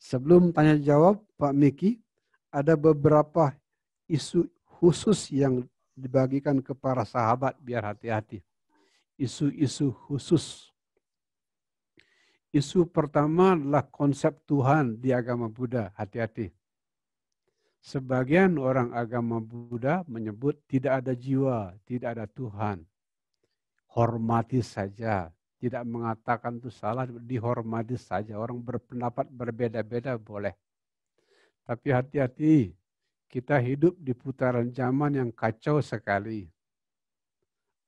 Sebelum tanya jawab, Pak Miki, ada beberapa isu khusus yang dibagikan ke para sahabat biar hati-hati. Isu-isu khusus. Isu pertama adalah konsep Tuhan di agama Buddha. Hati-hati. Sebagian orang agama Buddha menyebut tidak ada jiwa, tidak ada Tuhan. Hormati saja, tidak mengatakan itu salah, dihormati saja. Orang berpendapat berbeda-beda boleh. Tapi hati-hati, kita hidup di putaran zaman yang kacau sekali.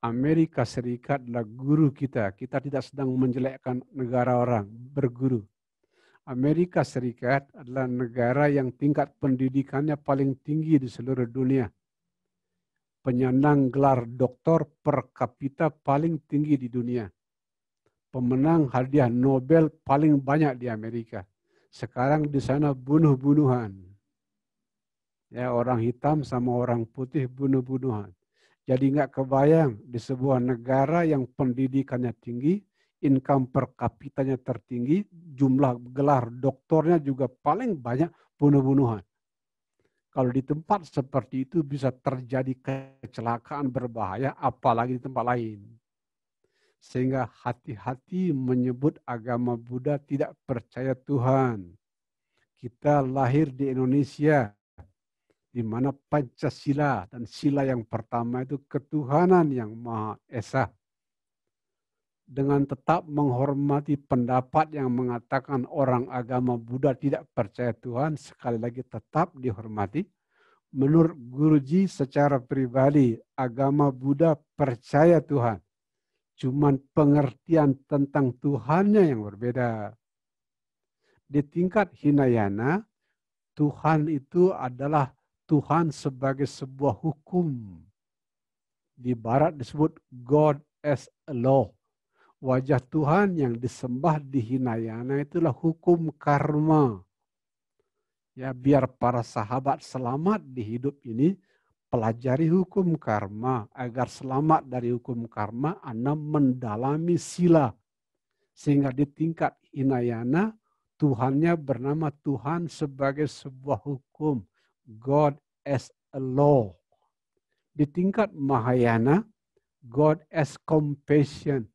Amerika Serikat adalah guru kita. Kita tidak sedang menjelekkan negara orang, berguru. Amerika Serikat adalah negara yang tingkat pendidikannya paling tinggi di seluruh dunia. Penyandang gelar doktor per kapita paling tinggi di dunia pemenang hadiah Nobel paling banyak di Amerika. Sekarang di sana bunuh-bunuhan. Ya, orang hitam sama orang putih bunuh-bunuhan. Jadi nggak kebayang di sebuah negara yang pendidikannya tinggi, income per kapitanya tertinggi, jumlah gelar doktornya juga paling banyak bunuh-bunuhan. Kalau di tempat seperti itu bisa terjadi kecelakaan berbahaya, apalagi di tempat lain. Sehingga hati-hati menyebut agama Buddha tidak percaya Tuhan. Kita lahir di Indonesia, di mana Pancasila dan sila yang pertama itu ketuhanan yang Maha Esa. Dengan tetap menghormati pendapat yang mengatakan orang agama Buddha tidak percaya Tuhan, sekali lagi tetap dihormati. Menurut Guruji secara pribadi, agama Buddha percaya Tuhan. Cuman pengertian tentang Tuhannya yang berbeda. Di tingkat Hinayana, Tuhan itu adalah Tuhan sebagai sebuah hukum. Di barat disebut God as a law. Wajah Tuhan yang disembah di Hinayana itulah hukum karma. Ya, biar para sahabat selamat di hidup ini, pelajari hukum karma agar selamat dari hukum karma Anda mendalami sila sehingga di tingkat inayana Tuhannya bernama Tuhan sebagai sebuah hukum God as a law di tingkat mahayana God as compassion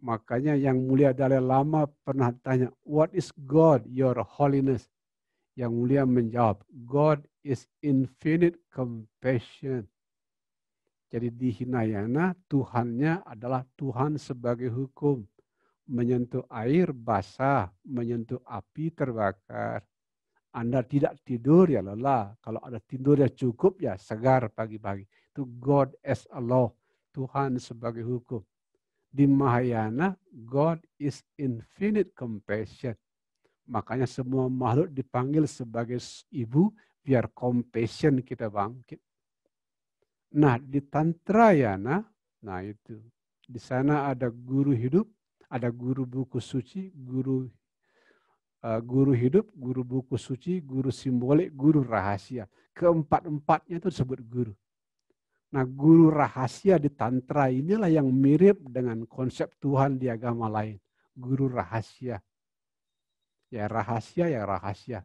makanya yang mulia Dalai Lama pernah tanya what is God your holiness yang mulia menjawab, God is infinite compassion. Jadi di Hinayana Tuhannya adalah Tuhan sebagai hukum. Menyentuh air basah, menyentuh api terbakar. Anda tidak tidur ya lelah. Kalau ada tidur ya cukup ya segar pagi-pagi. Itu God as a law. Tuhan sebagai hukum. Di Mahayana, God is infinite compassion. Makanya semua makhluk dipanggil sebagai ibu biar compassion kita bangkit. Nah, di Tantra Yana, nah itu. Di sana ada guru hidup, ada guru buku suci, guru eh, guru hidup, guru buku suci, guru simbolik, guru rahasia. Keempat-empatnya itu disebut guru. Nah, guru rahasia di Tantra inilah yang mirip dengan konsep Tuhan di agama lain. Guru rahasia Ya rahasia ya rahasia.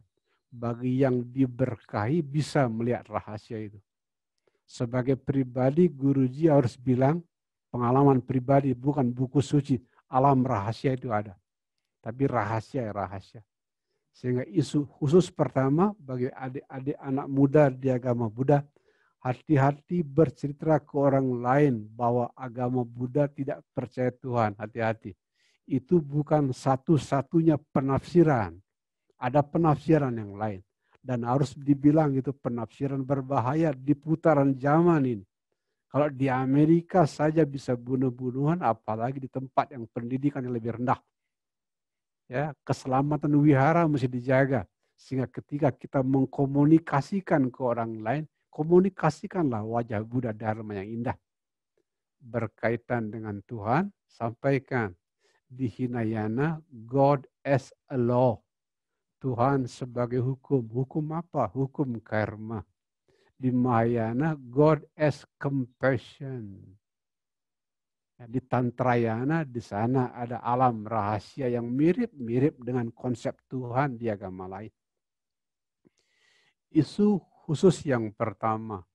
Bagi yang diberkahi bisa melihat rahasia itu. Sebagai pribadi guruji harus bilang pengalaman pribadi bukan buku suci. Alam rahasia itu ada. Tapi rahasia ya rahasia. Sehingga isu khusus pertama bagi adik-adik anak muda di agama Buddha, hati-hati bercerita ke orang lain bahwa agama Buddha tidak percaya Tuhan. Hati-hati itu bukan satu-satunya penafsiran. Ada penafsiran yang lain. Dan harus dibilang itu penafsiran berbahaya di putaran zaman ini. Kalau di Amerika saja bisa bunuh-bunuhan, apalagi di tempat yang pendidikan yang lebih rendah. Ya, keselamatan wihara mesti dijaga. Sehingga ketika kita mengkomunikasikan ke orang lain, komunikasikanlah wajah Buddha Dharma yang indah. Berkaitan dengan Tuhan, sampaikan di Hinayana God as a law. Tuhan sebagai hukum. Hukum apa? Hukum karma. Di Mahayana God as compassion. Nah, di Tantrayana di sana ada alam rahasia yang mirip-mirip dengan konsep Tuhan di agama lain. Isu khusus yang pertama